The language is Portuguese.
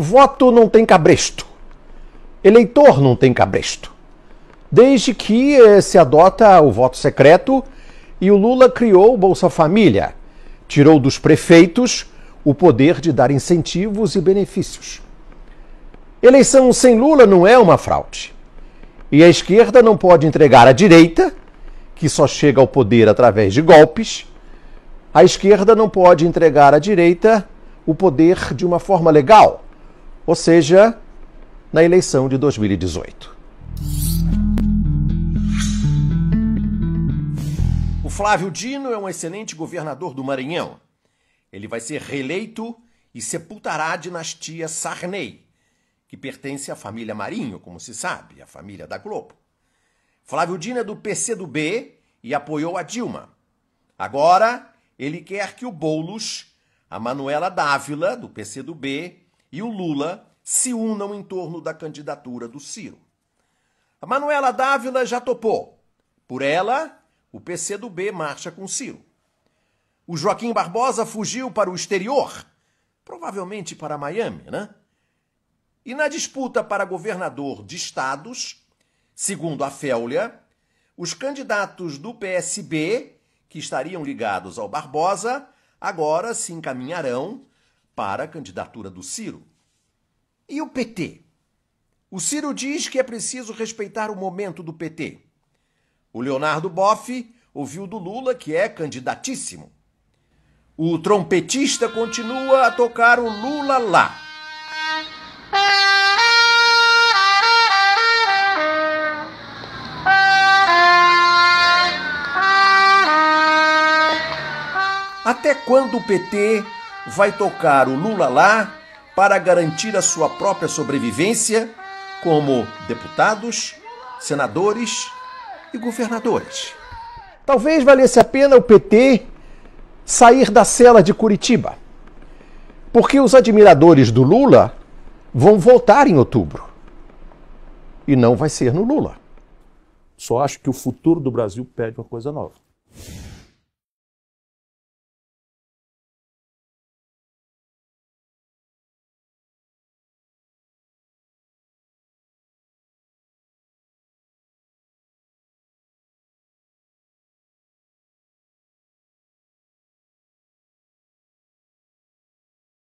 Voto não tem cabresto. Eleitor não tem cabresto. Desde que eh, se adota o voto secreto e o Lula criou o Bolsa Família, tirou dos prefeitos o poder de dar incentivos e benefícios. Eleição sem Lula não é uma fraude. E a esquerda não pode entregar à direita, que só chega ao poder através de golpes, a esquerda não pode entregar à direita o poder de uma forma legal ou seja, na eleição de 2018. O Flávio Dino é um excelente governador do Maranhão. Ele vai ser reeleito e sepultará a dinastia Sarney, que pertence à família Marinho, como se sabe, a família da Globo. Flávio Dino é do PCdoB e apoiou a Dilma. Agora, ele quer que o Boulos, a Manuela Dávila, do PCdoB, e o Lula se unam em torno da candidatura do Ciro. A Manuela Dávila já topou. Por ela, o PCdoB marcha com Ciro. O Joaquim Barbosa fugiu para o exterior, provavelmente para Miami, né? E na disputa para governador de estados, segundo a Féulia, os candidatos do PSB, que estariam ligados ao Barbosa, agora se encaminharão para a candidatura do Ciro. E o PT? O Ciro diz que é preciso respeitar o momento do PT. O Leonardo Boff ouviu do Lula que é candidatíssimo. O trompetista continua a tocar o Lula lá. Até quando o PT vai tocar o Lula lá para garantir a sua própria sobrevivência como deputados, senadores e governadores. Talvez valesse a pena o PT sair da cela de Curitiba, porque os admiradores do Lula vão voltar em outubro e não vai ser no Lula. Só acho que o futuro do Brasil pede uma coisa nova.